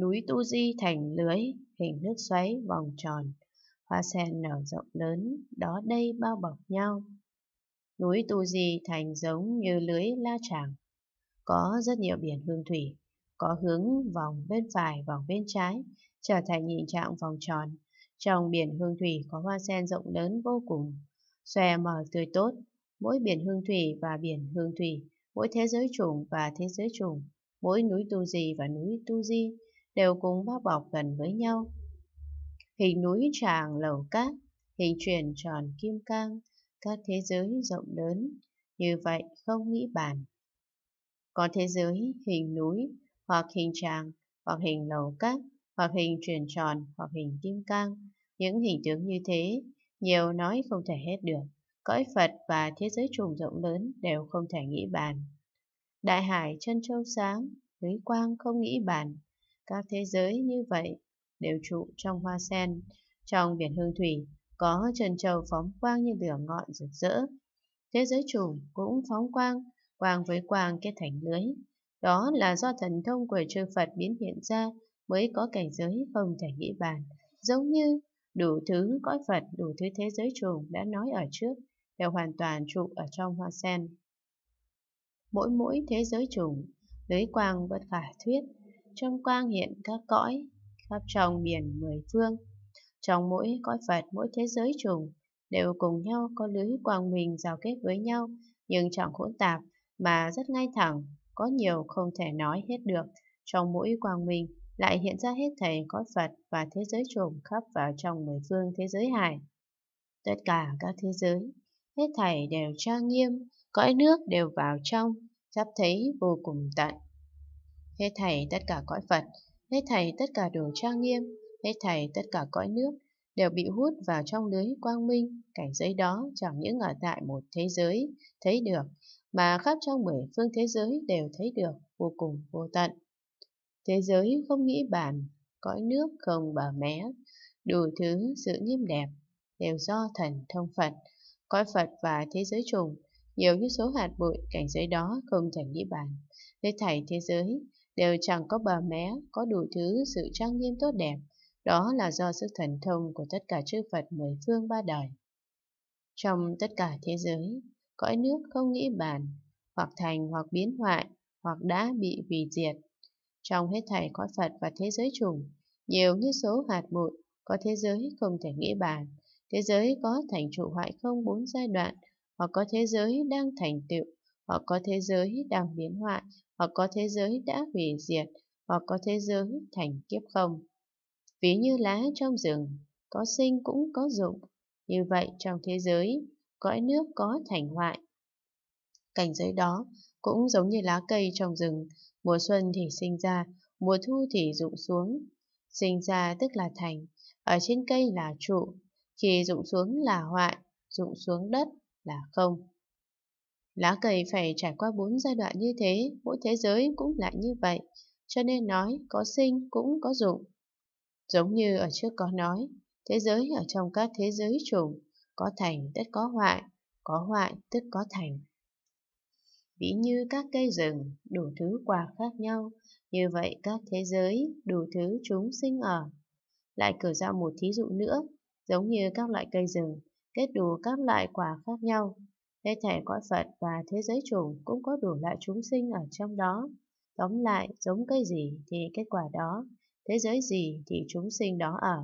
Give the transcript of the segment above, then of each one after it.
núi Tu Di thành lưới, hình nước xoáy vòng tròn, hoa sen nở rộng lớn, đó đây bao bọc nhau. Núi Tu Di thành giống như lưới la tràng, có rất nhiều biển hương thủy, có hướng vòng bên phải, vòng bên trái, trở thành hình trạng vòng tròn. Trong biển hương thủy có hoa sen rộng lớn vô cùng, xòe mở tươi tốt, mỗi biển hương thủy và biển hương thủy, mỗi thế giới trùng và thế giới trùng, mỗi núi Tu Di và núi Tu Di đều cùng bao bọc gần với nhau. Hình núi tràng lầu cát, hình chuyển tròn kim cang, các thế giới rộng lớn, như vậy không nghĩ bàn. Có thế giới hình núi, hoặc hình tràng, hoặc hình lầu cát, hoặc hình chuyển tròn, hoặc hình kim cang. Những hình tướng như thế, nhiều nói không thể hết được. Cõi Phật và thế giới trùng rộng lớn đều không thể nghĩ bàn. Đại hải chân châu sáng, lưới quang không nghĩ bàn. Các thế giới như vậy đều trụ trong hoa sen. Trong biển hương thủy, có trần trầu phóng quang như lửa ngọn rực rỡ. Thế giới chủ cũng phóng quang, quang với quang kết thành lưới. Đó là do thần thông của chư Phật biến hiện ra mới có cảnh giới không thể nghĩ bàn. Giống như đủ thứ cõi Phật, đủ thứ thế giới trùng đã nói ở trước, đều hoàn toàn trụ ở trong hoa sen. Mỗi mỗi thế giới trùng, lưới quang bất khả thuyết, trong quang hiện các cõi, khắp trong biển mười phương. Trong mỗi cõi Phật, mỗi thế giới trùng, đều cùng nhau có lưới quang minh giao kết với nhau, nhưng chẳng hỗn tạp, mà rất ngay thẳng, có nhiều không thể nói hết được. Trong mỗi quang minh lại hiện ra hết thảy cõi Phật và thế giới trùm khắp vào trong mười phương thế giới hải. Tất cả các thế giới, hết thảy đều trang nghiêm, cõi nước đều vào trong, sắp thấy vô cùng tận hết thảy tất cả cõi Phật, hết thảy tất cả đồ trang nghiêm, hết thảy tất cả cõi nước đều bị hút vào trong lưới quang minh, cảnh giới đó chẳng những ở tại một thế giới thấy được, mà khắp trong mười phương thế giới đều thấy được vô cùng vô tận. Thế giới không nghĩ bàn, cõi nước không bờ mé, đủ thứ sự nghiêm đẹp, đều do thần thông Phật, cõi Phật và thế giới trùng, nhiều như số hạt bụi cảnh giới đó không thể nghĩ bàn. Hết thảy thế giới đều chẳng có bà mé, có đủ thứ sự trang nghiêm tốt đẹp. Đó là do sức thần thông của tất cả chư Phật mười phương ba đời. Trong tất cả thế giới, cõi nước không nghĩ bàn, hoặc thành hoặc biến hoại, hoặc đã bị hủy diệt. Trong hết thảy cõi Phật và thế giới trùng, nhiều như số hạt bụi, có thế giới không thể nghĩ bàn, thế giới có thành trụ hoại không bốn giai đoạn, hoặc có thế giới đang thành tựu, hoặc có thế giới đang biến hoại, hoặc có thế giới đã hủy diệt, hoặc có thế giới thành kiếp không. Ví như lá trong rừng, có sinh cũng có dụng, như vậy trong thế giới, cõi nước có thành hoại. Cảnh giới đó cũng giống như lá cây trong rừng, mùa xuân thì sinh ra, mùa thu thì rụng xuống. Sinh ra tức là thành, ở trên cây là trụ, khi rụng xuống là hoại, rụng xuống đất là không. Lá cây phải trải qua bốn giai đoạn như thế, mỗi thế giới cũng lại như vậy, cho nên nói có sinh cũng có dụng. Giống như ở trước có nói, thế giới ở trong các thế giới chủng, có thành tất có hoại, có hoại tức có thành. Ví như các cây rừng, đủ thứ quả khác nhau, như vậy các thế giới, đủ thứ chúng sinh ở. Lại cử ra một thí dụ nữa, giống như các loại cây rừng, kết đủ các loại quả khác nhau, Hết thảy cõi Phật và thế giới trùng cũng có đủ loại chúng sinh ở trong đó. Tóm lại, giống cây gì thì kết quả đó, thế giới gì thì chúng sinh đó ở.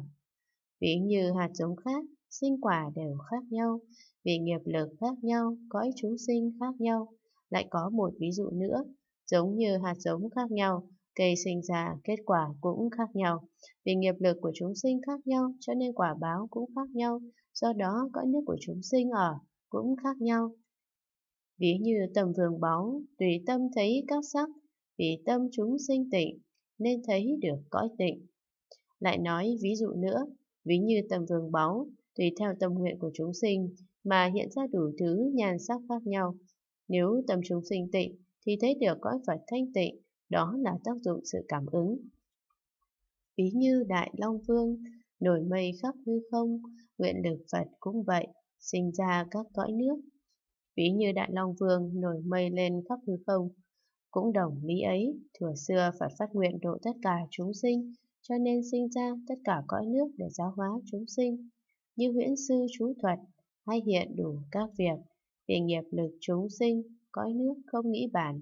Ví như hạt giống khác, sinh quả đều khác nhau, vì nghiệp lực khác nhau, cõi chúng sinh khác nhau. Lại có một ví dụ nữa, giống như hạt giống khác nhau, cây sinh ra kết quả cũng khác nhau. Vì nghiệp lực của chúng sinh khác nhau, cho nên quả báo cũng khác nhau, do đó cõi nước của chúng sinh ở cũng khác nhau. Ví như tầm vườn báu, tùy tâm thấy các sắc, vì tâm chúng sinh tịnh, nên thấy được cõi tịnh. Lại nói ví dụ nữa, ví như tầm vườn báu, tùy theo tâm nguyện của chúng sinh mà hiện ra đủ thứ nhan sắc khác nhau. Nếu tâm chúng sinh tịnh thì thấy được cõi Phật thanh tịnh, đó là tác dụng sự cảm ứng. Ví như Đại Long Vương, nổi mây khắp hư không, nguyện lực Phật cũng vậy sinh ra các cõi nước. Ví như Đại Long Vương nổi mây lên khắp hư không, cũng đồng lý ấy, thừa xưa phải phát nguyện độ tất cả chúng sinh, cho nên sinh ra tất cả cõi nước để giáo hóa chúng sinh. Như huyễn sư chú thuật, hay hiện đủ các việc, vì nghiệp lực chúng sinh, cõi nước không nghĩ bản,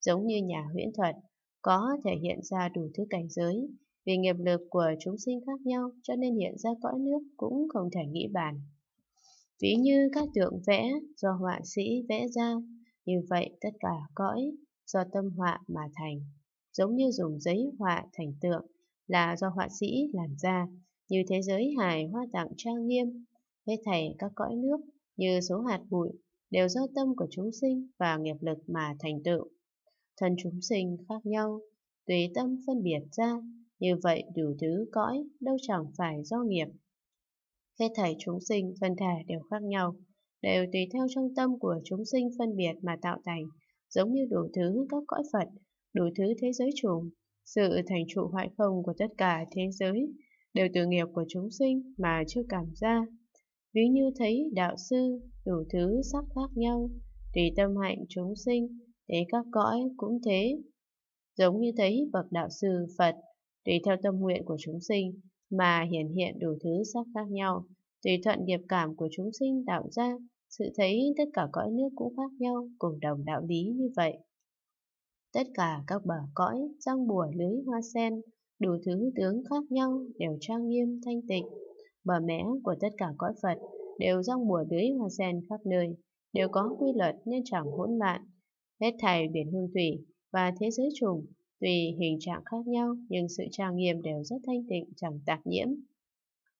giống như nhà huyễn thuật, có thể hiện ra đủ thứ cảnh giới, vì nghiệp lực của chúng sinh khác nhau cho nên hiện ra cõi nước cũng không thể nghĩ bản ví như các tượng vẽ do họa sĩ vẽ ra, như vậy tất cả cõi do tâm họa mà thành, giống như dùng giấy họa thành tượng là do họa sĩ làm ra, như thế giới hài hoa tặng trang nghiêm, hết thảy các cõi nước như số hạt bụi đều do tâm của chúng sinh và nghiệp lực mà thành tựu. Thân chúng sinh khác nhau, tùy tâm phân biệt ra, như vậy đủ thứ cõi đâu chẳng phải do nghiệp Hết thảy chúng sinh, phân thể đều khác nhau, đều tùy theo trong tâm của chúng sinh phân biệt mà tạo thành, giống như đủ thứ các cõi Phật, đủ thứ thế giới trùng. Sự thành trụ hoại không của tất cả thế giới đều từ nghiệp của chúng sinh mà chưa cảm ra. Ví như thấy đạo sư, đủ thứ sắc khác nhau, tùy tâm hạnh chúng sinh, thế các cõi cũng thế. Giống như thấy bậc đạo sư Phật, tùy theo tâm nguyện của chúng sinh mà hiển hiện đủ thứ sắc khác nhau. Tùy thuận nghiệp cảm của chúng sinh tạo ra, sự thấy tất cả cõi nước cũng khác nhau, cùng đồng đạo lý như vậy. Tất cả các bờ cõi, răng bùa lưới hoa sen, đủ thứ tướng khác nhau đều trang nghiêm thanh tịnh. Bờ mẽ của tất cả cõi Phật đều răng bùa lưới hoa sen khắp nơi, đều có quy luật nên chẳng hỗn loạn. Hết thảy biển hương thủy và thế giới trùng tùy hình trạng khác nhau nhưng sự trang nghiêm đều rất thanh tịnh chẳng tạp nhiễm.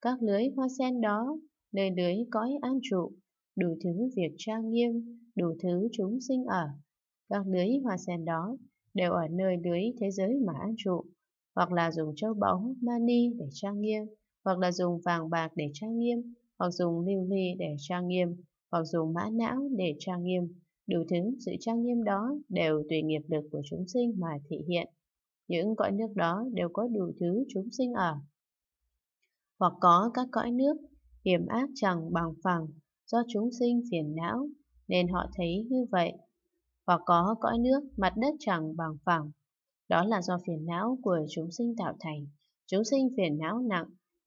Các lưới hoa sen đó, nơi lưới cõi an trụ, đủ thứ việc trang nghiêm, đủ thứ chúng sinh ở. Các lưới hoa sen đó đều ở nơi lưới thế giới mà an trụ, hoặc là dùng châu báu, mani để trang nghiêm, hoặc là dùng vàng bạc để trang nghiêm, hoặc dùng lưu ly để trang nghiêm, hoặc dùng mã não để trang nghiêm, Đủ thứ sự trang nghiêm đó đều tùy nghiệp lực của chúng sinh mà thị hiện. Những cõi nước đó đều có đủ thứ chúng sinh ở. Hoặc có các cõi nước hiểm ác chẳng bằng phẳng do chúng sinh phiền não nên họ thấy như vậy. Hoặc có cõi nước mặt đất chẳng bằng phẳng. Đó là do phiền não của chúng sinh tạo thành. Chúng sinh phiền não nặng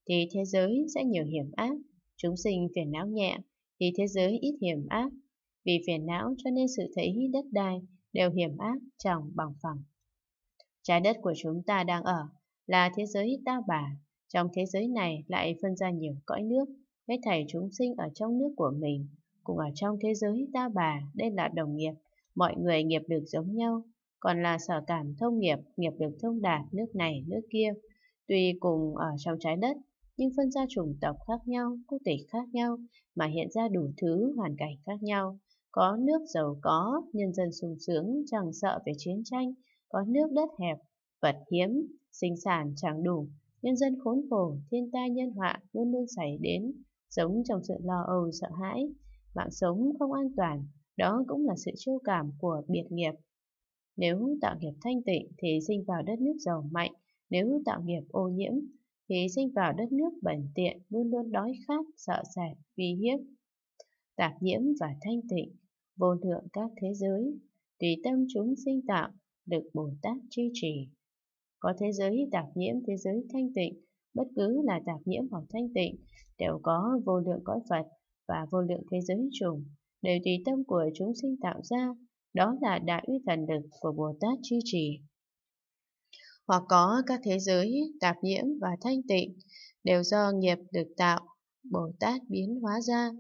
thì thế giới sẽ nhiều hiểm ác. Chúng sinh phiền não nhẹ thì thế giới ít hiểm ác vì phiền não cho nên sự thấy đất đai đều hiểm ác chẳng bằng phẳng. Trái đất của chúng ta đang ở là thế giới ta bà. Trong thế giới này lại phân ra nhiều cõi nước. Hết thảy chúng sinh ở trong nước của mình, cùng ở trong thế giới ta bà, đây là đồng nghiệp. Mọi người nghiệp được giống nhau, còn là sở cảm thông nghiệp, nghiệp được thông đạt nước này nước kia. Tuy cùng ở trong trái đất, nhưng phân ra chủng tộc khác nhau, quốc tịch khác nhau, mà hiện ra đủ thứ hoàn cảnh khác nhau. Có nước giàu có, nhân dân sung sướng, chẳng sợ về chiến tranh, có nước đất hẹp, vật hiếm, sinh sản chẳng đủ, nhân dân khốn khổ, thiên tai nhân họa luôn luôn xảy đến, sống trong sự lo âu sợ hãi, mạng sống không an toàn, đó cũng là sự trêu cảm của biệt nghiệp. Nếu tạo nghiệp thanh tịnh thì sinh vào đất nước giàu mạnh, nếu tạo nghiệp ô nhiễm thì sinh vào đất nước bẩn tiện, luôn luôn đói khát, sợ sệt, uy hiếp. Tạp nhiễm và thanh tịnh vô lượng các thế giới, tùy tâm chúng sinh tạo, được Bồ Tát chi trì. Có thế giới tạp nhiễm thế giới thanh tịnh, bất cứ là tạp nhiễm hoặc thanh tịnh, đều có vô lượng cõi Phật và vô lượng thế giới trùng, đều tùy tâm của chúng sinh tạo ra, đó là đại uy thần lực của Bồ Tát chi trì. Hoặc có các thế giới tạp nhiễm và thanh tịnh, đều do nghiệp được tạo, Bồ Tát biến hóa ra,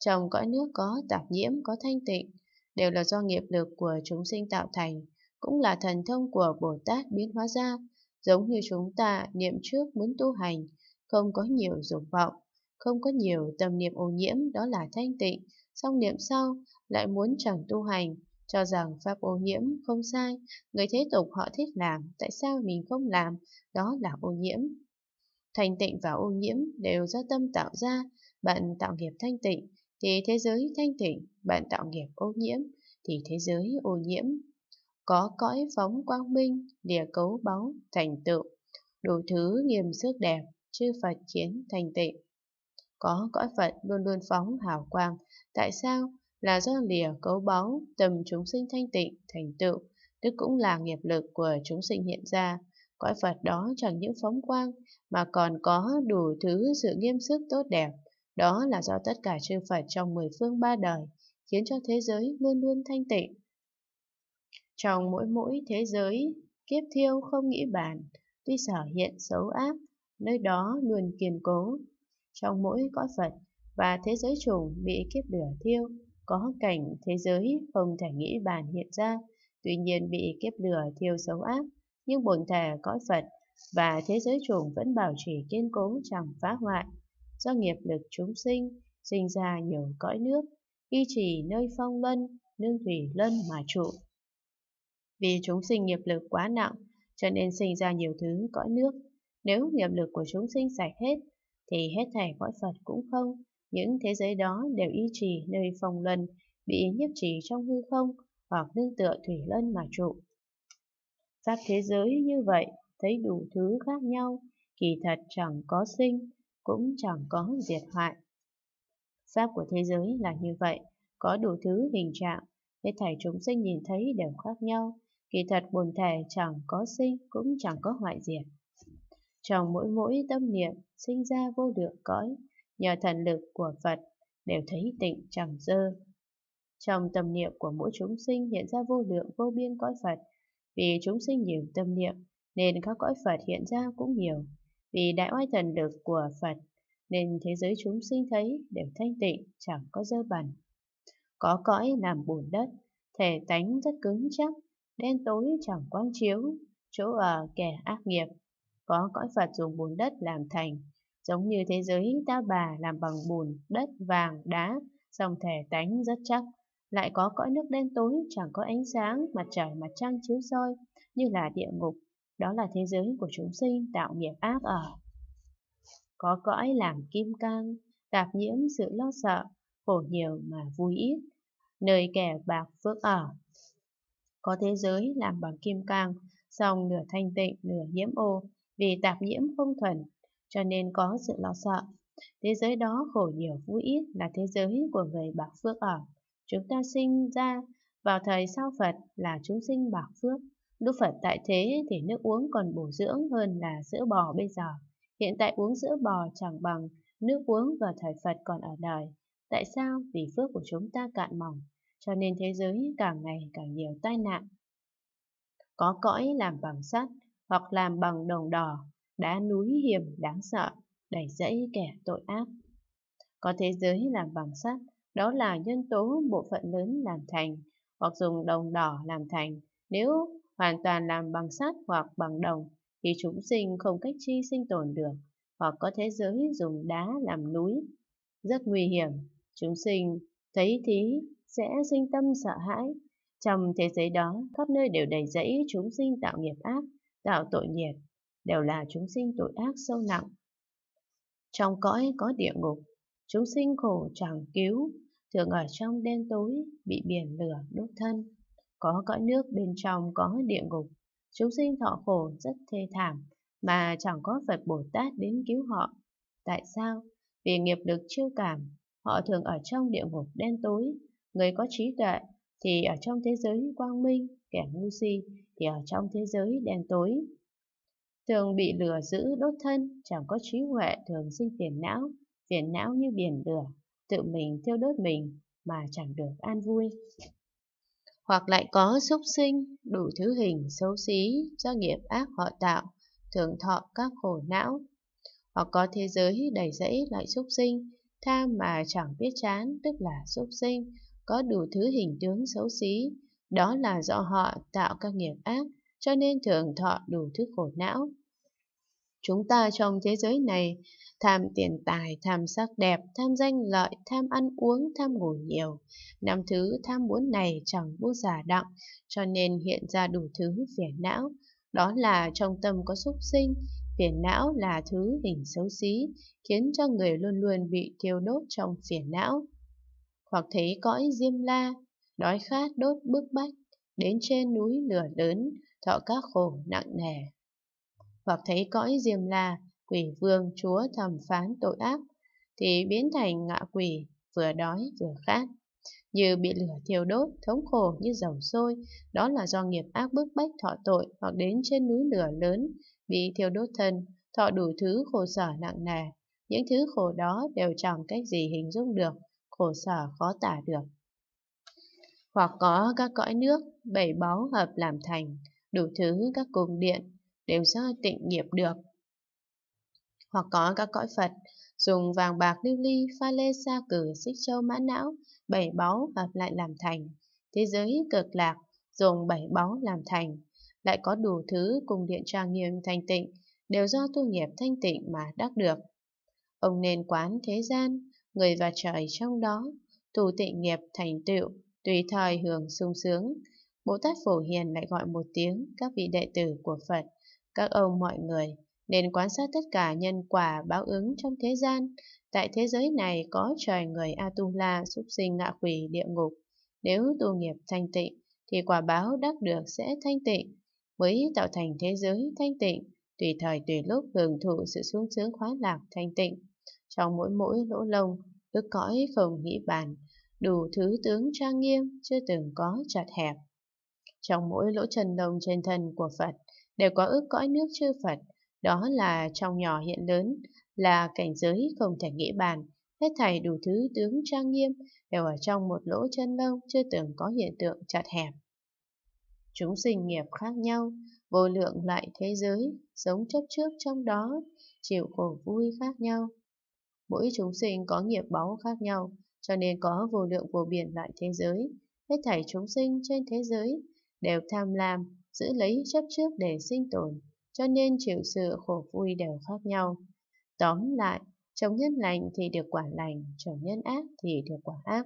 trong cõi nước có tạp nhiễm, có thanh tịnh, đều là do nghiệp lực của chúng sinh tạo thành, cũng là thần thông của Bồ Tát biến hóa ra, giống như chúng ta niệm trước muốn tu hành, không có nhiều dục vọng, không có nhiều tâm niệm ô nhiễm đó là thanh tịnh, song niệm sau lại muốn chẳng tu hành, cho rằng pháp ô nhiễm không sai, người thế tục họ thích làm, tại sao mình không làm, đó là ô nhiễm. Thanh tịnh và ô nhiễm đều do tâm tạo ra, bạn tạo nghiệp thanh tịnh, thì thế giới thanh tịnh, bạn tạo nghiệp ô nhiễm, thì thế giới ô nhiễm. Có cõi phóng quang minh, lìa cấu báu, thành tựu, đủ thứ nghiêm sức đẹp, chư Phật khiến thành tịnh. Có cõi Phật luôn luôn phóng hào quang, tại sao? Là do lìa cấu báu, tầm chúng sinh thanh tịnh, thành tựu, tức cũng là nghiệp lực của chúng sinh hiện ra. Cõi Phật đó chẳng những phóng quang, mà còn có đủ thứ sự nghiêm sức tốt đẹp, đó là do tất cả chư Phật trong mười phương ba đời, khiến cho thế giới luôn luôn thanh tịnh. Trong mỗi mỗi thế giới, kiếp thiêu không nghĩ bàn, tuy sở hiện xấu ác, nơi đó luôn kiên cố. Trong mỗi cõi Phật và thế giới trùng bị kiếp lửa thiêu, có cảnh thế giới không thể nghĩ bàn hiện ra, tuy nhiên bị kiếp lửa thiêu xấu ác, nhưng bổn thể cõi Phật và thế giới trùng vẫn bảo trì kiên cố chẳng phá hoại do nghiệp lực chúng sinh, sinh ra nhiều cõi nước, y trì nơi phong lân, nương thủy lân mà trụ. Vì chúng sinh nghiệp lực quá nặng, cho nên sinh ra nhiều thứ cõi nước. Nếu nghiệp lực của chúng sinh sạch hết, thì hết thảy cõi Phật cũng không. Những thế giới đó đều y trì nơi phong lân bị nhiếp trì trong hư không hoặc nương tựa thủy lân mà trụ. Pháp thế giới như vậy, thấy đủ thứ khác nhau, kỳ thật chẳng có sinh, cũng chẳng có diệt hoại. Pháp của thế giới là như vậy, có đủ thứ hình trạng, hết thảy chúng sinh nhìn thấy đều khác nhau, kỳ thật buồn thể chẳng có sinh cũng chẳng có hoại diệt. Trong mỗi mỗi tâm niệm sinh ra vô lượng cõi, nhờ thần lực của Phật đều thấy tịnh chẳng dơ. Trong tâm niệm của mỗi chúng sinh hiện ra vô lượng vô biên cõi Phật, vì chúng sinh nhiều tâm niệm nên các cõi Phật hiện ra cũng nhiều. Vì đại oai thần lực của Phật nên thế giới chúng sinh thấy đều thanh tịnh, chẳng có dơ bẩn. Có cõi làm bùn đất, thể tánh rất cứng chắc, đen tối chẳng quang chiếu, chỗ ở kẻ ác nghiệp. Có cõi Phật dùng bùn đất làm thành, giống như thế giới ta bà làm bằng bùn, đất, vàng, đá, dòng thể tánh rất chắc. Lại có cõi nước đen tối, chẳng có ánh sáng, mặt trời, mặt trăng chiếu soi, như là địa ngục đó là thế giới của chúng sinh tạo nghiệp ác ở. Có cõi làm kim cang, tạp nhiễm sự lo sợ, khổ nhiều mà vui ít, nơi kẻ bạc phước ở. Có thế giới làm bằng kim cang, song nửa thanh tịnh, nửa nhiễm ô, vì tạp nhiễm không thuần, cho nên có sự lo sợ. Thế giới đó khổ nhiều vui ít là thế giới của người bạc phước ở. Chúng ta sinh ra vào thời sau Phật là chúng sinh bạc phước, Lúc Phật tại thế thì nước uống còn bổ dưỡng hơn là sữa bò bây giờ. Hiện tại uống sữa bò chẳng bằng nước uống vào thời Phật còn ở đời. Tại sao? Vì phước của chúng ta cạn mỏng, cho nên thế giới càng ngày càng nhiều tai nạn. Có cõi làm bằng sắt, hoặc làm bằng đồng đỏ, đá núi hiểm đáng sợ, đẩy dẫy kẻ tội ác. Có thế giới làm bằng sắt, đó là nhân tố bộ phận lớn làm thành, hoặc dùng đồng đỏ làm thành, nếu hoàn toàn làm bằng sắt hoặc bằng đồng thì chúng sinh không cách chi sinh tồn được, hoặc có thế giới dùng đá làm núi. Rất nguy hiểm, chúng sinh thấy thí sẽ sinh tâm sợ hãi. Trong thế giới đó, khắp nơi đều đầy rẫy chúng sinh tạo nghiệp ác, tạo tội nghiệp, đều là chúng sinh tội ác sâu nặng. Trong cõi có địa ngục, chúng sinh khổ chẳng cứu, thường ở trong đen tối, bị biển lửa đốt thân có cõi nước bên trong có địa ngục. Chúng sinh thọ khổ rất thê thảm, mà chẳng có Phật Bồ Tát đến cứu họ. Tại sao? Vì nghiệp lực chiêu cảm, họ thường ở trong địa ngục đen tối. Người có trí tuệ thì ở trong thế giới quang minh, kẻ ngu si thì ở trong thế giới đen tối. Thường bị lửa giữ đốt thân, chẳng có trí huệ thường sinh phiền não, phiền não như biển lửa, tự mình thiêu đốt mình mà chẳng được an vui hoặc lại có súc sinh, đủ thứ hình xấu xí do nghiệp ác họ tạo, thường thọ các khổ não. Hoặc có thế giới đầy rẫy loại súc sinh, tham mà chẳng biết chán, tức là súc sinh, có đủ thứ hình tướng xấu xí, đó là do họ tạo các nghiệp ác, cho nên thường thọ đủ thứ khổ não. Chúng ta trong thế giới này tham tiền tài, tham sắc đẹp, tham danh lợi, tham ăn uống, tham ngủ nhiều. Năm thứ tham muốn này chẳng bút giả đặng, cho nên hiện ra đủ thứ phiền não. Đó là trong tâm có xúc sinh, phiền não là thứ hình xấu xí, khiến cho người luôn luôn bị thiêu đốt trong phiền não. Hoặc thấy cõi diêm la, đói khát đốt bức bách, đến trên núi lửa lớn, thọ các khổ nặng nề hoặc thấy cõi diềm là quỷ vương chúa thẩm phán tội ác, thì biến thành ngạ quỷ, vừa đói vừa khát. Như bị lửa thiêu đốt, thống khổ như dầu sôi, đó là do nghiệp ác bức bách thọ tội hoặc đến trên núi lửa lớn, bị thiêu đốt thân, thọ đủ thứ khổ sở nặng nề. Những thứ khổ đó đều chẳng cách gì hình dung được, khổ sở khó tả được. Hoặc có các cõi nước, bảy báu hợp làm thành, đủ thứ các cung điện, đều do tịnh nghiệp được. Hoặc có các cõi Phật dùng vàng bạc lưu ly, pha lê sa cử, xích châu mã não, bảy báu hợp lại làm thành. Thế giới cực lạc dùng bảy báu làm thành. Lại có đủ thứ cùng điện trang nghiêm thanh tịnh, đều do tu nghiệp thanh tịnh mà đắc được. Ông nên quán thế gian, người và trời trong đó, tu tịnh nghiệp thành tựu, tùy thời hưởng sung sướng. Bồ Tát Phổ Hiền lại gọi một tiếng các vị đệ tử của Phật. Các ông mọi người nên quan sát tất cả nhân quả báo ứng trong thế gian. Tại thế giới này có trời người Atula, súc sinh ngạ quỷ, địa ngục. Nếu tu nghiệp thanh tịnh, thì quả báo đắc được sẽ thanh tịnh, mới tạo thành thế giới thanh tịnh, tùy thời tùy lúc hưởng thụ sự sung sướng khoái lạc thanh tịnh. Trong mỗi mỗi lỗ lông, ước cõi không nghĩ bàn, đủ thứ tướng trang nghiêm chưa từng có chặt hẹp. Trong mỗi lỗ chân lông trên thân của Phật đều có ước cõi nước chư Phật, đó là trong nhỏ hiện lớn, là cảnh giới không thể nghĩ bàn, hết thảy đủ thứ tướng trang nghiêm đều ở trong một lỗ chân lông chưa từng có hiện tượng chặt hẹp. Chúng sinh nghiệp khác nhau, vô lượng lại thế giới, sống chấp trước trong đó, chịu khổ vui khác nhau. Mỗi chúng sinh có nghiệp báo khác nhau, cho nên có vô lượng vô biển lại thế giới. Hết thảy chúng sinh trên thế giới đều tham lam, giữ lấy chấp trước để sinh tồn, cho nên chịu sự khổ vui đều khác nhau. Tóm lại, trồng nhân lành thì được quả lành, trồng nhân ác thì được quả ác.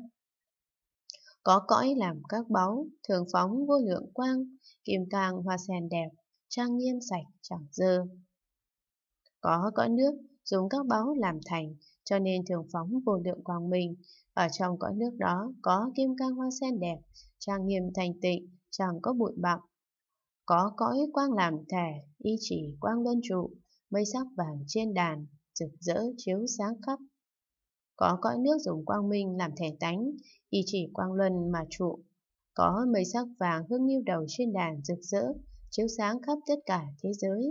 Có cõi làm các báu, thường phóng vô lượng quang, kim càng hoa sen đẹp, trang nghiêm sạch chẳng dơ. Có cõi nước, dùng các báu làm thành, cho nên thường phóng vô lượng quang minh. Ở trong cõi nước đó có kim cang hoa sen đẹp, trang nghiêm thành tịnh, chẳng có bụi bặm, có cõi quang làm thể, y chỉ quang đơn trụ, mây sắc vàng trên đàn, rực rỡ chiếu sáng khắp. Có cõi nước dùng quang minh làm thể tánh, y chỉ quang luân mà trụ. Có mây sắc vàng hương nghiêu đầu trên đàn rực rỡ, chiếu sáng khắp tất cả thế giới.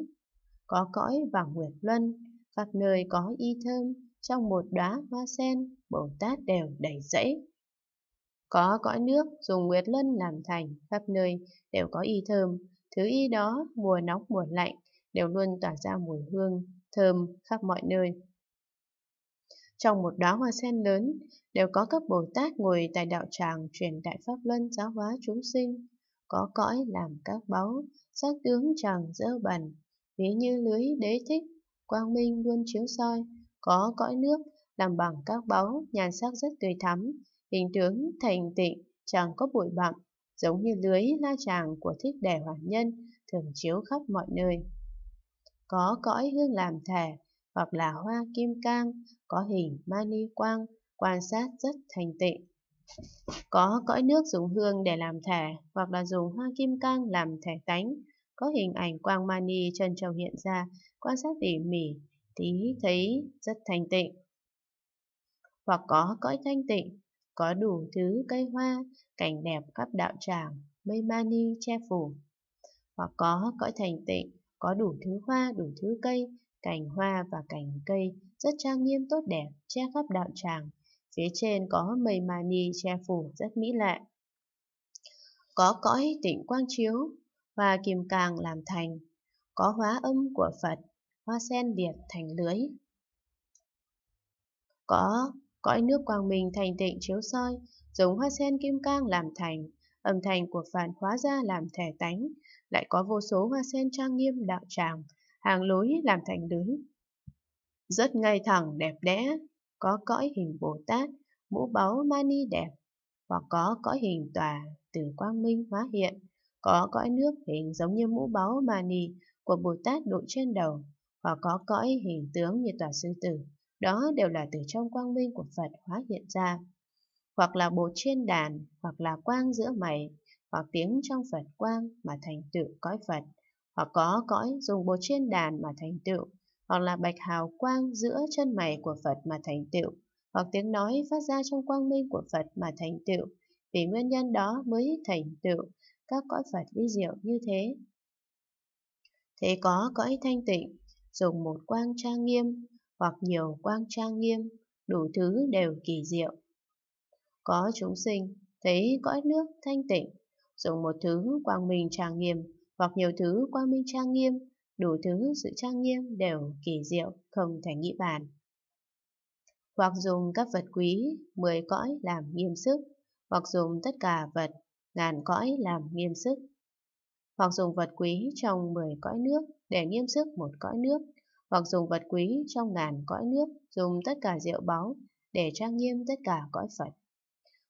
Có cõi vàng nguyệt luân, khắp nơi có y thơm, trong một đóa hoa sen, Bồ Tát đều đầy rẫy. Có cõi nước dùng nguyệt luân làm thành, khắp nơi đều có y thơm, Thứ y đó, mùa nóng mùa lạnh, đều luôn tỏa ra mùi hương, thơm khắp mọi nơi. Trong một đóa hoa sen lớn, đều có các Bồ Tát ngồi tại đạo tràng truyền đại pháp luân giáo hóa chúng sinh, có cõi làm các báu, sắc tướng tràng dơ bẩn, ví như lưới đế thích, quang minh luôn chiếu soi, có cõi nước làm bằng các báu, nhàn sắc rất tươi thắm, hình tướng thành tịnh, chẳng có bụi bặm, giống như lưới la tràng của thích đẻ hoàn nhân thường chiếu khắp mọi nơi. Có cõi hương làm thẻ hoặc là hoa kim cang, có hình mani quang, quan sát rất thành tịnh. Có cõi nước dùng hương để làm thẻ hoặc là dùng hoa kim cang làm thẻ tánh, có hình ảnh quang mani chân trâu hiện ra, quan sát tỉ mỉ, tí thấy rất thanh tịnh. Hoặc có cõi thanh tịnh, có đủ thứ cây hoa, cảnh đẹp khắp đạo tràng, mây mani che phủ. Hoặc có cõi thành tịnh, có đủ thứ hoa, đủ thứ cây, cành hoa và cành cây rất trang nghiêm tốt đẹp, che khắp đạo tràng. Phía trên có mây mani che phủ rất mỹ lệ. Có cõi tịnh quang chiếu và kim càng làm thành, có hóa âm của Phật, hoa sen liệt thành lưới. Có cõi nước quang minh thành tịnh chiếu soi giống hoa sen kim cang làm thành, âm thanh của phản hóa ra làm thẻ tánh, lại có vô số hoa sen trang nghiêm đạo tràng, hàng lối làm thành lưới. Rất ngay thẳng, đẹp đẽ, có cõi hình Bồ Tát, mũ báu mani đẹp, hoặc có cõi hình tòa từ quang minh hóa hiện, có cõi nước hình giống như mũ báu mani của Bồ Tát đội trên đầu, hoặc có cõi hình tướng như tòa sư tử, đó đều là từ trong quang minh của Phật hóa hiện ra hoặc là bồ trên đàn, hoặc là quang giữa mày, hoặc tiếng trong Phật quang mà thành tựu cõi Phật, hoặc có cõi dùng bồ trên đàn mà thành tựu, hoặc là bạch hào quang giữa chân mày của Phật mà thành tựu, hoặc tiếng nói phát ra trong quang minh của Phật mà thành tựu, vì nguyên nhân đó mới thành tựu các cõi Phật vi diệu như thế. Thế có cõi thanh tịnh, dùng một quang trang nghiêm, hoặc nhiều quang trang nghiêm, đủ thứ đều kỳ diệu, có chúng sinh thấy cõi nước thanh tịnh, dùng một thứ quang minh trang nghiêm hoặc nhiều thứ quang minh trang nghiêm, đủ thứ sự trang nghiêm đều kỳ diệu, không thể nghĩ bàn. Hoặc dùng các vật quý, mười cõi làm nghiêm sức, hoặc dùng tất cả vật, ngàn cõi làm nghiêm sức. Hoặc dùng vật quý trong mười cõi nước để nghiêm sức một cõi nước, hoặc dùng vật quý trong ngàn cõi nước, dùng tất cả rượu báu để trang nghiêm tất cả cõi Phật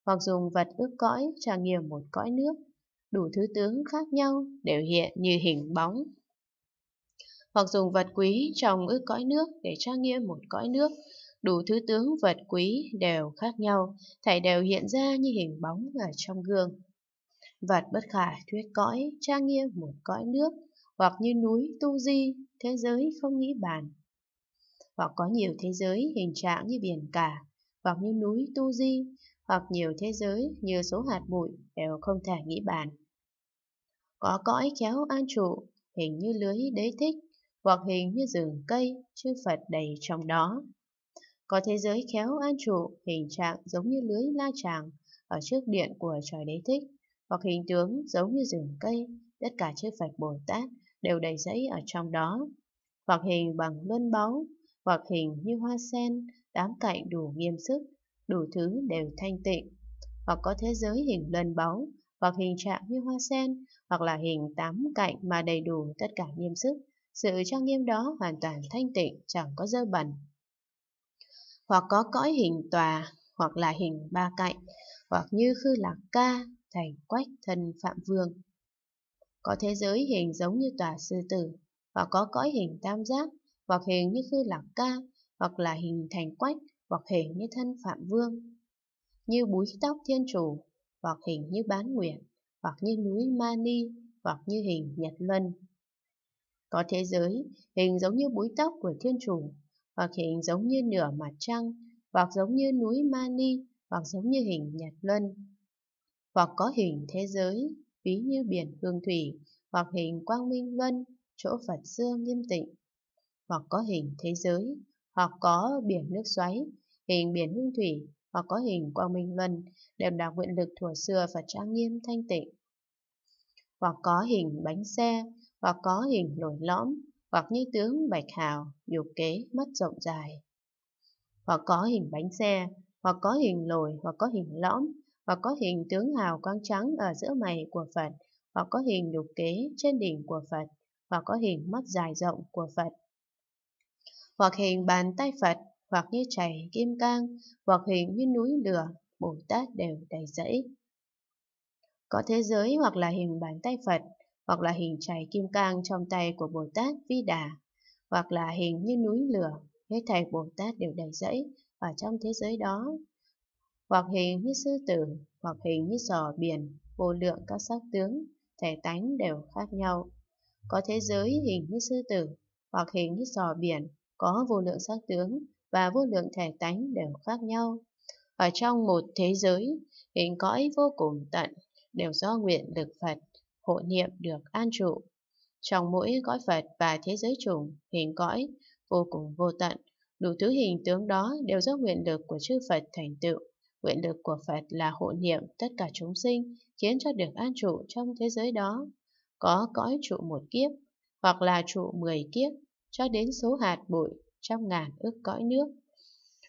hoặc dùng vật ước cõi trà nghiêm một cõi nước, đủ thứ tướng khác nhau đều hiện như hình bóng. Hoặc dùng vật quý trong ước cõi nước để tra nghiêm một cõi nước, đủ thứ tướng vật quý đều khác nhau, thảy đều hiện ra như hình bóng ở trong gương. Vật bất khả thuyết cõi, tra nghiêm một cõi nước, hoặc như núi tu di, thế giới không nghĩ bàn. Hoặc có nhiều thế giới hình trạng như biển cả, hoặc như núi tu di, hoặc nhiều thế giới như số hạt bụi đều không thể nghĩ bàn. Có cõi khéo an trụ, hình như lưới đế thích, hoặc hình như rừng cây, chư Phật đầy trong đó. Có thế giới khéo an trụ, hình trạng giống như lưới la tràng ở trước điện của trời đế thích, hoặc hình tướng giống như rừng cây, tất cả chư Phật Bồ Tát đều đầy rẫy ở trong đó, hoặc hình bằng luân báu, hoặc hình như hoa sen, đám cạnh đủ nghiêm sức, đủ thứ đều thanh tịnh, hoặc có thế giới hình lân bóng hoặc hình trạng như hoa sen, hoặc là hình tám cạnh mà đầy đủ tất cả nghiêm sức. Sự trang nghiêm đó hoàn toàn thanh tịnh, chẳng có dơ bẩn. Hoặc có cõi hình tòa, hoặc là hình ba cạnh, hoặc như khư lạc ca, thành quách thần phạm vương. Có thế giới hình giống như tòa sư tử, hoặc có cõi hình tam giác, hoặc hình như khư lạc ca, hoặc là hình thành quách, hoặc hình như thân Phạm Vương, như búi tóc thiên chủ, hoặc hình như bán nguyện, hoặc như núi Mani, hoặc như hình Nhật Luân. Có thế giới, hình giống như búi tóc của thiên chủ, hoặc hình giống như nửa mặt trăng, hoặc giống như núi Mani, hoặc giống như hình Nhật Luân. Hoặc có hình thế giới, ví như biển hương thủy, hoặc hình quang minh luân, chỗ Phật xưa nghiêm tịnh. Hoặc có hình thế giới, hoặc có biển nước xoáy, hình biển hương thủy hoặc có hình quang minh luân đều đạt nguyện lực thuở xưa và trang nghiêm thanh tịnh. Hoặc có hình bánh xe, hoặc có hình lồi lõm, hoặc như tướng bạch hào, nhục kế, mất rộng dài. Hoặc có hình bánh xe, hoặc có hình lồi, hoặc có hình lõm, hoặc có hình tướng hào quang trắng ở giữa mày của Phật, hoặc có hình nhục kế trên đỉnh của Phật, hoặc có hình mắt dài rộng của Phật, hoặc hình bàn tay Phật, hoặc như chảy kim cang, hoặc hình như núi lửa, Bồ Tát đều đầy dẫy Có thế giới hoặc là hình bàn tay Phật, hoặc là hình chảy kim cang trong tay của Bồ Tát Vi Đà, hoặc là hình như núi lửa, hết thảy Bồ Tát đều đầy dẫy ở trong thế giới đó. Hoặc hình như sư tử, hoặc hình như sò biển, vô lượng các sắc tướng, thể tánh đều khác nhau. Có thế giới hình như sư tử, hoặc hình như sò biển, có vô lượng sắc tướng, và vô lượng thể tánh đều khác nhau. Ở trong một thế giới, hình cõi vô cùng tận đều do nguyện lực Phật hộ niệm được an trụ. Trong mỗi cõi Phật và thế giới chủng hình cõi vô cùng vô tận, đủ thứ hình tướng đó đều do nguyện lực của chư Phật thành tựu. Nguyện lực của Phật là hộ niệm tất cả chúng sinh, khiến cho được an trụ trong thế giới đó. Có cõi trụ một kiếp, hoặc là trụ mười kiếp, cho đến số hạt bụi trong ngàn ước cõi nước.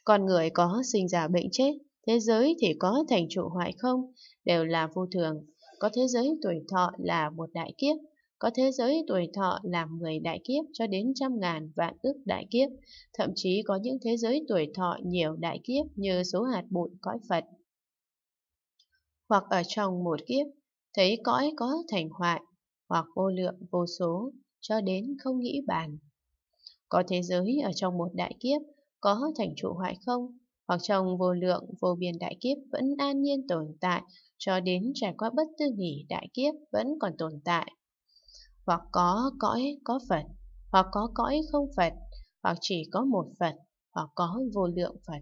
Con người có sinh già bệnh chết, thế giới thì có thành trụ hoại không, đều là vô thường. Có thế giới tuổi thọ là một đại kiếp, có thế giới tuổi thọ là 10 đại kiếp cho đến trăm ngàn vạn ước đại kiếp, thậm chí có những thế giới tuổi thọ nhiều đại kiếp như số hạt bụi cõi Phật. Hoặc ở trong một kiếp, thấy cõi có thành hoại, hoặc vô lượng vô số, cho đến không nghĩ bàn. Có thế giới ở trong một đại kiếp có thành trụ hoại không? Hoặc trong vô lượng, vô biên đại kiếp vẫn an nhiên tồn tại, cho đến trải qua bất tư nghỉ đại kiếp vẫn còn tồn tại. Hoặc có cõi có Phật, hoặc có cõi không Phật, hoặc chỉ có một Phật, hoặc có vô lượng Phật.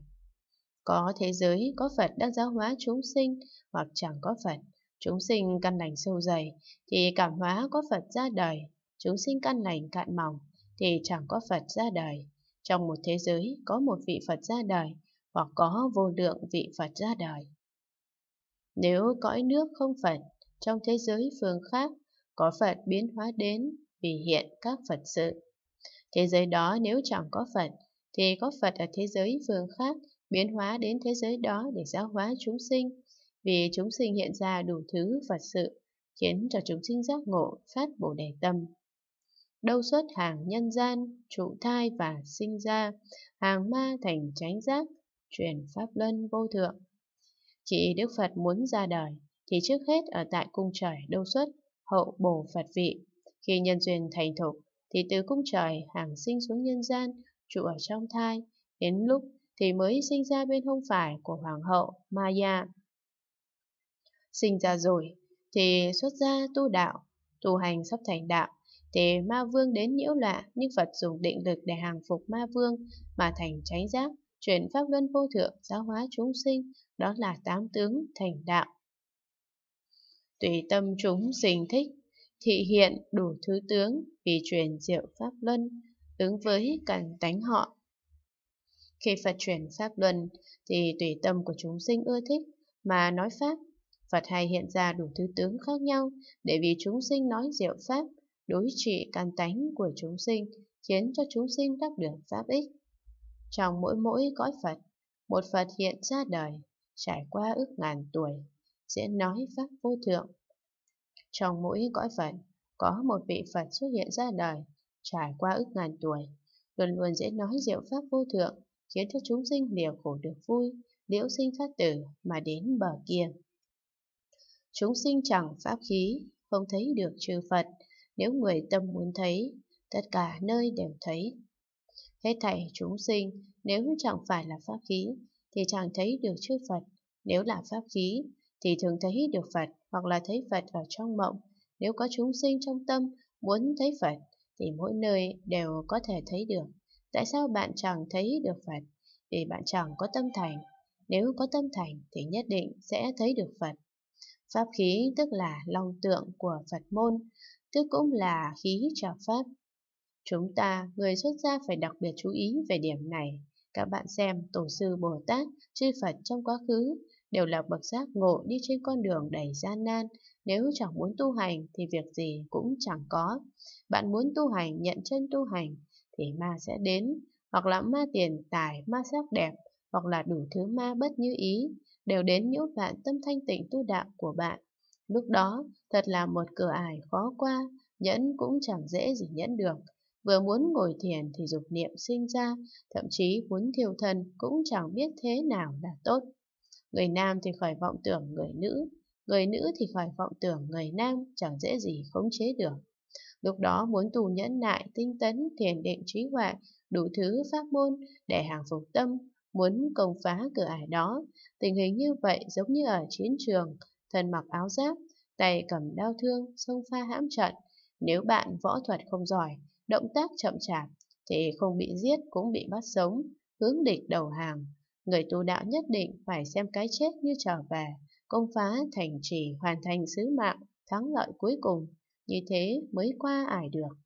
Có thế giới có Phật đang giáo hóa chúng sinh, hoặc chẳng có Phật. Chúng sinh căn lành sâu dày, thì cảm hóa có Phật ra đời. Chúng sinh căn lành cạn mỏng, thì chẳng có Phật ra đời. Trong một thế giới có một vị Phật ra đời hoặc có vô lượng vị Phật ra đời. Nếu cõi nước không Phật, trong thế giới phương khác có Phật biến hóa đến vì hiện các Phật sự. Thế giới đó nếu chẳng có Phật, thì có Phật ở thế giới phương khác biến hóa đến thế giới đó để giáo hóa chúng sinh, vì chúng sinh hiện ra đủ thứ Phật sự, khiến cho chúng sinh giác ngộ, phát bổ đề tâm đâu xuất hàng nhân gian, trụ thai và sinh ra, hàng ma thành chánh giác, truyền pháp luân vô thượng. Khi Đức Phật muốn ra đời, thì trước hết ở tại cung trời đâu xuất, hậu bổ Phật vị. Khi nhân duyên thành thục, thì từ cung trời hàng sinh xuống nhân gian, trụ ở trong thai, đến lúc thì mới sinh ra bên hông phải của Hoàng hậu Maya. Sinh ra rồi, thì xuất gia tu đạo, tu hành sắp thành đạo, thì ma vương đến nhiễu loạn nhưng Phật dùng định lực để hàng phục ma vương mà thành chánh giác, chuyển pháp luân vô thượng, giáo hóa chúng sinh, đó là tám tướng thành đạo. Tùy tâm chúng sinh thích, thị hiện đủ thứ tướng vì truyền diệu pháp luân, ứng với cần tánh họ. Khi Phật truyền pháp luân thì tùy tâm của chúng sinh ưa thích mà nói pháp Phật hay hiện ra đủ thứ tướng khác nhau để vì chúng sinh nói diệu pháp đối trị căn tánh của chúng sinh, khiến cho chúng sinh đắc được pháp ích. Trong mỗi mỗi cõi Phật, một Phật hiện ra đời, trải qua ước ngàn tuổi, sẽ nói pháp vô thượng. Trong mỗi cõi Phật, có một vị Phật xuất hiện ra đời, trải qua ước ngàn tuổi, luôn luôn dễ nói diệu pháp vô thượng, khiến cho chúng sinh liều khổ được vui, liễu sinh thoát tử mà đến bờ kia. Chúng sinh chẳng pháp khí, không thấy được trừ Phật, nếu người tâm muốn thấy, tất cả nơi đều thấy. Hết thảy chúng sinh, nếu chẳng phải là pháp khí, thì chẳng thấy được chư Phật. Nếu là pháp khí, thì thường thấy được Phật hoặc là thấy Phật ở trong mộng. Nếu có chúng sinh trong tâm muốn thấy Phật, thì mỗi nơi đều có thể thấy được. Tại sao bạn chẳng thấy được Phật? Vì bạn chẳng có tâm thành. Nếu có tâm thành thì nhất định sẽ thấy được Phật. Pháp khí tức là long tượng của Phật môn tức cũng là khí trào pháp. Chúng ta, người xuất gia phải đặc biệt chú ý về điểm này. Các bạn xem, Tổ sư Bồ Tát, chư Phật trong quá khứ đều là bậc giác ngộ đi trên con đường đầy gian nan. Nếu chẳng muốn tu hành thì việc gì cũng chẳng có. Bạn muốn tu hành, nhận chân tu hành thì ma sẽ đến, hoặc là ma tiền tài, ma sắc đẹp, hoặc là đủ thứ ma bất như ý, đều đến nhiễu loạn tâm thanh tịnh tu đạo của bạn. Lúc đó, thật là một cửa ải khó qua, nhẫn cũng chẳng dễ gì nhẫn được. Vừa muốn ngồi thiền thì dục niệm sinh ra, thậm chí muốn thiêu thân cũng chẳng biết thế nào là tốt. Người nam thì khỏi vọng tưởng người nữ, người nữ thì khỏi vọng tưởng người nam chẳng dễ gì khống chế được. Lúc đó muốn tù nhẫn nại, tinh tấn, thiền định trí huệ, đủ thứ pháp môn để hàng phục tâm, muốn công phá cửa ải đó. Tình hình như vậy giống như ở chiến trường, thân mặc áo giáp, tay cầm đao thương, xông pha hãm trận. Nếu bạn võ thuật không giỏi, động tác chậm chạp, thì không bị giết cũng bị bắt sống, hướng địch đầu hàng. Người tu đạo nhất định phải xem cái chết như trở về, công phá thành trì hoàn thành sứ mạng, thắng lợi cuối cùng, như thế mới qua ải được.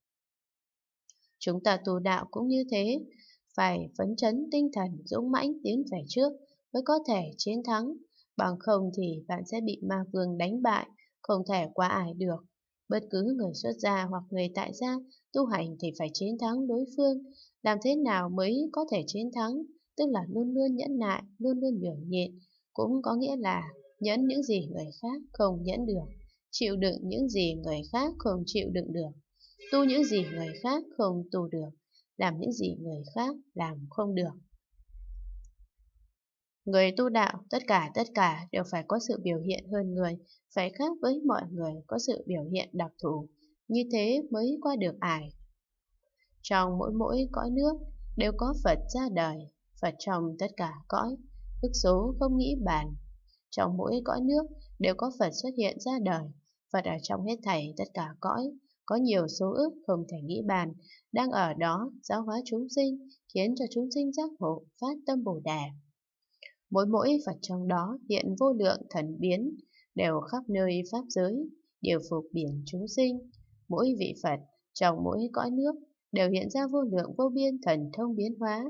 Chúng ta tu đạo cũng như thế, phải phấn chấn tinh thần dũng mãnh tiến về trước mới có thể chiến thắng bằng không thì bạn sẽ bị ma vương đánh bại, không thể qua ải được. Bất cứ người xuất gia hoặc người tại gia tu hành thì phải chiến thắng đối phương. Làm thế nào mới có thể chiến thắng? Tức là luôn luôn nhẫn nại, luôn luôn nhường nhịn. Cũng có nghĩa là nhẫn những gì người khác không nhẫn được, chịu đựng những gì người khác không chịu đựng được, tu những gì người khác không tu được, làm những gì người khác làm không được. Người tu đạo, tất cả tất cả đều phải có sự biểu hiện hơn người, phải khác với mọi người có sự biểu hiện đặc thù, như thế mới qua được ải. Trong mỗi mỗi cõi nước đều có Phật ra đời, Phật trong tất cả cõi, ức số không nghĩ bàn. Trong mỗi cõi nước đều có Phật xuất hiện ra đời, Phật ở trong hết thảy tất cả cõi, có nhiều số ước không thể nghĩ bàn, đang ở đó giáo hóa chúng sinh, khiến cho chúng sinh giác ngộ, phát tâm Bồ đề mỗi mỗi Phật trong đó hiện vô lượng thần biến, đều khắp nơi pháp giới, điều phục biển chúng sinh. Mỗi vị Phật, trong mỗi cõi nước, đều hiện ra vô lượng vô biên thần thông biến hóa,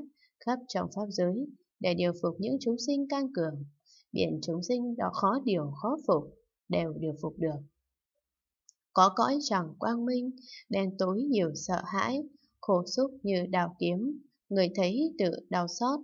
khắp trong pháp giới, để điều phục những chúng sinh cang cường. Biển chúng sinh đó khó điều khó phục, đều điều phục được. Có cõi chẳng quang minh, đen tối nhiều sợ hãi, khổ xúc như đào kiếm, người thấy tự đau xót,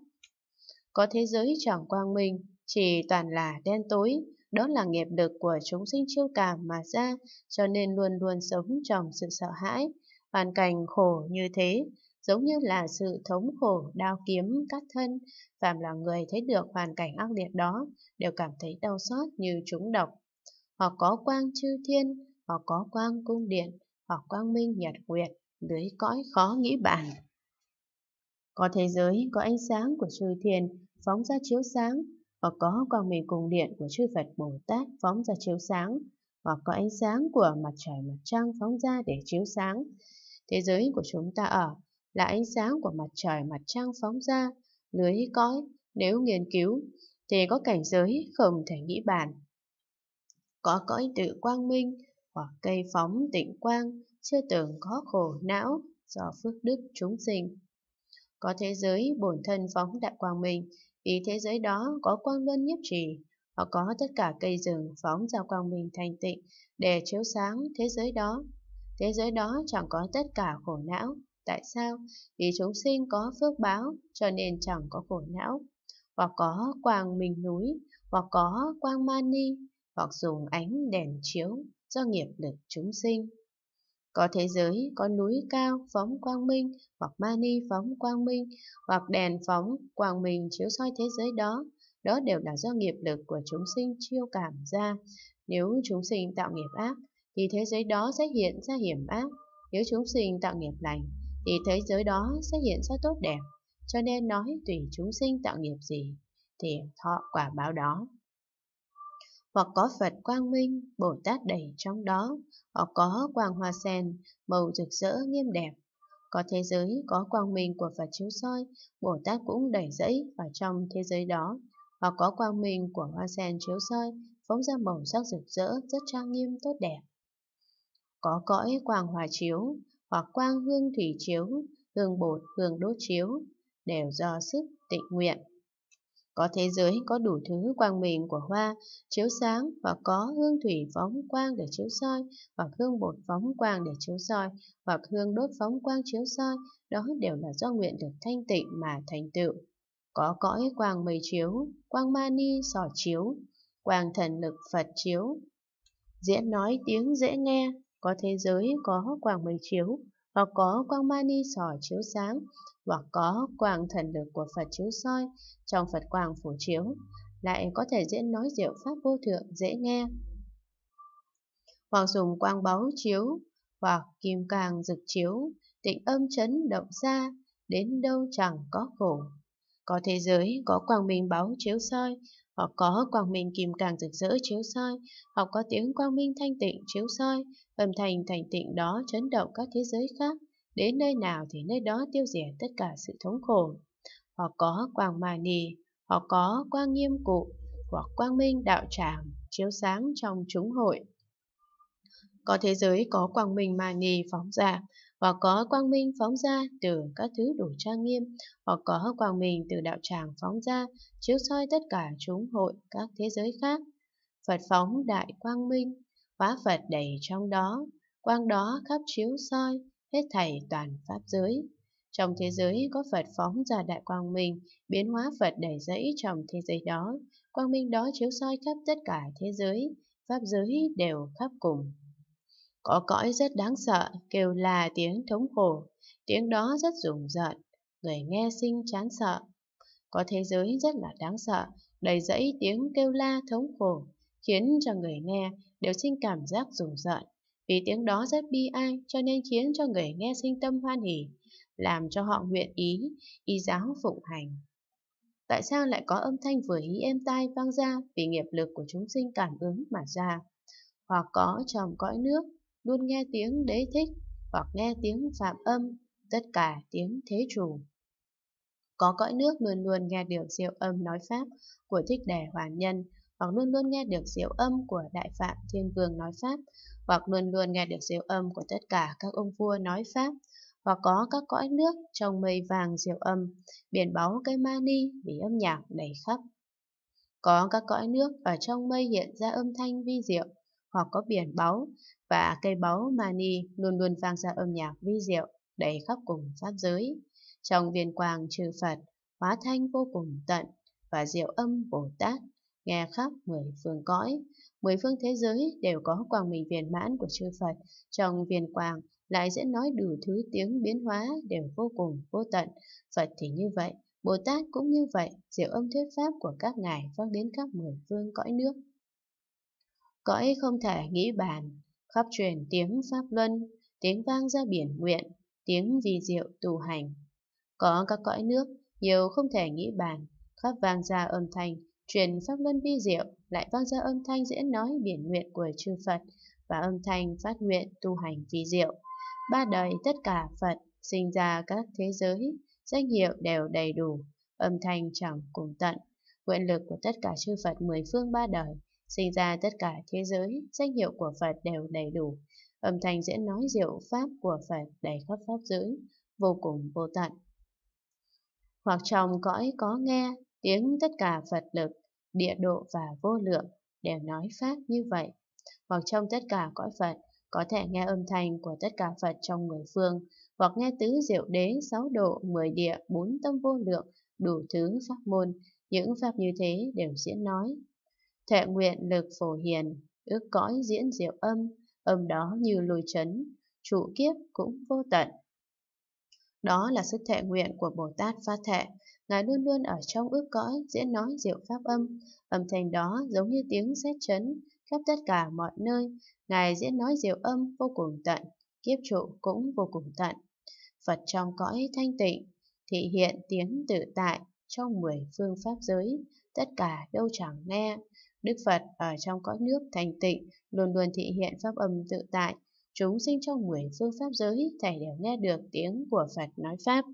có thế giới chẳng quang minh, chỉ toàn là đen tối, đó là nghiệp lực của chúng sinh chiêu cảm mà ra, cho nên luôn luôn sống trong sự sợ hãi. Hoàn cảnh khổ như thế, giống như là sự thống khổ, đao kiếm, cắt thân. Phạm là người thấy được hoàn cảnh ác liệt đó, đều cảm thấy đau xót như chúng độc. Họ có quang chư thiên, họ có quang cung điện, họ quang minh nhật nguyệt, lưới cõi khó nghĩ bàn. Có thế giới, có ánh sáng của chư thiên, phóng ra chiếu sáng, hoặc có quang minh cùng điện của chư Phật Bồ Tát phóng ra chiếu sáng, hoặc có ánh sáng của mặt trời mặt trăng phóng ra để chiếu sáng. Thế giới của chúng ta ở là ánh sáng của mặt trời mặt trăng phóng ra, lưới cõi, nếu nghiên cứu, thì có cảnh giới không thể nghĩ bàn. Có cõi tự quang minh, hoặc cây phóng tịnh quang, chưa tưởng có khổ não do phước đức chúng sinh. Có thế giới bổn thân phóng đại quang minh, vì thế giới đó có quang luân nhiếp trì, họ có tất cả cây rừng phóng ra quang minh thanh tịnh để chiếu sáng thế giới đó. Thế giới đó chẳng có tất cả khổ não. Tại sao? Vì chúng sinh có phước báo cho nên chẳng có khổ não. Hoặc có quang minh núi, hoặc có quang mani, hoặc dùng ánh đèn chiếu do nghiệp lực chúng sinh. Có thế giới, có núi cao phóng quang minh, hoặc mani phóng quang minh, hoặc đèn phóng quang minh chiếu soi thế giới đó. Đó đều là do nghiệp lực của chúng sinh chiêu cảm ra. Nếu chúng sinh tạo nghiệp ác, thì thế giới đó sẽ hiện ra hiểm ác. Nếu chúng sinh tạo nghiệp lành, thì thế giới đó sẽ hiện ra tốt đẹp. Cho nên nói tùy chúng sinh tạo nghiệp gì, thì thọ quả báo đó hoặc có Phật quang minh, Bồ Tát đầy trong đó, hoặc có quang hoa sen, màu rực rỡ nghiêm đẹp. Có thế giới có quang minh của Phật chiếu soi, Bồ Tát cũng đầy rẫy ở trong thế giới đó, hoặc có quang minh của hoa sen chiếu soi, phóng ra màu sắc rực rỡ rất trang nghiêm tốt đẹp. Có cõi quang hòa chiếu, hoặc quang hương thủy chiếu, hương bột, hương đốt chiếu, đều do sức tịnh nguyện có thế giới có đủ thứ quang mình của hoa, chiếu sáng, và có hương thủy phóng quang để chiếu soi, hoặc hương bột phóng quang để chiếu soi, hoặc hương đốt phóng quang chiếu soi, đó đều là do nguyện được thanh tịnh mà thành tựu. Có cõi quang mây chiếu, quang mani sỏ chiếu, quang thần lực Phật chiếu. Diễn nói tiếng dễ nghe, có thế giới có quang mây chiếu, hoặc có quang mani sỏ chiếu sáng, hoặc có quang thần lực của Phật chiếu soi trong Phật quang phủ chiếu, lại có thể diễn nói diệu pháp vô thượng dễ nghe. Hoặc dùng quang báu chiếu, hoặc kim càng rực chiếu, tịnh âm chấn động ra, đến đâu chẳng có khổ. Có thế giới, có quang minh báu chiếu soi, hoặc có quang minh kim càng rực rỡ chiếu soi, hoặc có tiếng quang minh thanh tịnh chiếu soi, âm thanh thành tịnh đó chấn động các thế giới khác đến nơi nào thì nơi đó tiêu diệt tất cả sự thống khổ. Họ có quang mà nì, hoặc có quang nghiêm cụ, hoặc quang minh đạo tràng, chiếu sáng trong chúng hội. Có thế giới có quang minh mà nì phóng ra, hoặc có quang minh phóng ra từ các thứ đủ trang nghiêm, hoặc có quang minh từ đạo tràng phóng ra, chiếu soi tất cả chúng hội các thế giới khác. Phật phóng đại quang minh, hóa Phật đầy trong đó, quang đó khắp chiếu soi, hết thảy toàn pháp giới. Trong thế giới có Phật phóng ra đại quang minh, biến hóa Phật đầy dẫy trong thế giới đó. Quang minh đó chiếu soi khắp tất cả thế giới, pháp giới đều khắp cùng. Có cõi rất đáng sợ, kêu là tiếng thống khổ, tiếng đó rất rùng rợn, người nghe sinh chán sợ. Có thế giới rất là đáng sợ, đầy dẫy tiếng kêu la thống khổ, khiến cho người nghe đều sinh cảm giác rùng rợn, vì tiếng đó rất bi ai cho nên khiến cho người nghe sinh tâm hoan hỷ làm cho họ nguyện ý, y giáo phụng hành. Tại sao lại có âm thanh vừa hí êm tai vang ra vì nghiệp lực của chúng sinh cảm ứng mà ra? Hoặc có tròm cõi nước, luôn nghe tiếng đế thích, hoặc nghe tiếng phạm âm, tất cả tiếng thế chủ. Có cõi nước luôn luôn nghe điều diệu âm nói pháp của thích đề hoàn nhân, hoặc luôn luôn nghe được diệu âm của đại phạm thiên vương nói pháp, hoặc luôn luôn nghe được diệu âm của tất cả các ông vua nói pháp, hoặc có các cõi nước trong mây vàng diệu âm, biển báu cây mani bị âm nhạc đầy khắp. Có các cõi nước ở trong mây hiện ra âm thanh vi diệu, hoặc có biển báu và cây báu mani luôn luôn vang ra âm nhạc vi diệu đầy khắp cùng pháp giới. Trong viên quang trừ Phật, hóa thanh vô cùng tận và diệu âm Bồ Tát nghe khắp mười phương cõi. Mười phương thế giới đều có quang minh viên mãn của chư Phật, trong viên quang lại dễ nói đủ thứ tiếng biến hóa đều vô cùng vô tận. Phật thì như vậy, Bồ Tát cũng như vậy, diệu âm thuyết pháp của các ngài phát đến khắp mười phương cõi nước. Cõi không thể nghĩ bàn, khắp truyền tiếng pháp luân, tiếng vang ra biển nguyện, tiếng vì diệu tu hành. Có các cõi nước, nhiều không thể nghĩ bàn, khắp vang ra âm thanh, truyền pháp luân vi diệu, lại vang ra âm thanh diễn nói biển nguyện của chư Phật và âm thanh phát nguyện tu hành vi diệu. Ba đời tất cả Phật sinh ra các thế giới, danh hiệu đều đầy đủ, âm thanh chẳng cùng tận. Nguyện lực của tất cả chư Phật mười phương ba đời, sinh ra tất cả thế giới, danh hiệu của Phật đều đầy đủ. Âm thanh diễn nói diệu pháp của Phật đầy khắp pháp giới, vô cùng vô tận. Hoặc trong cõi có nghe, tiếng tất cả Phật lực địa độ và vô lượng đều nói Pháp như vậy. Hoặc trong tất cả cõi Phật, có thể nghe âm thanh của tất cả Phật trong mười phương, hoặc nghe tứ diệu đế, sáu độ, mười địa, bốn tâm vô lượng, đủ thứ pháp môn, những pháp như thế đều diễn nói. Thệ nguyện lực phổ hiền, ước cõi diễn diệu âm, âm đó như lùi chấn, trụ kiếp cũng vô tận. Đó là sức thệ nguyện của Bồ Tát Phát Thệ, Ngài luôn luôn ở trong ước cõi, diễn nói diệu pháp âm. Âm thanh đó giống như tiếng sét chấn khắp tất cả mọi nơi. Ngài diễn nói diệu âm vô cùng tận, kiếp trụ cũng vô cùng tận. Phật trong cõi thanh tịnh, thị hiện tiếng tự tại trong mười phương pháp giới, tất cả đâu chẳng nghe. Đức Phật ở trong cõi nước thanh tịnh luôn luôn thị hiện pháp âm tự tại, chúng sinh trong mười phương pháp giới thảy đều nghe được tiếng của Phật nói pháp.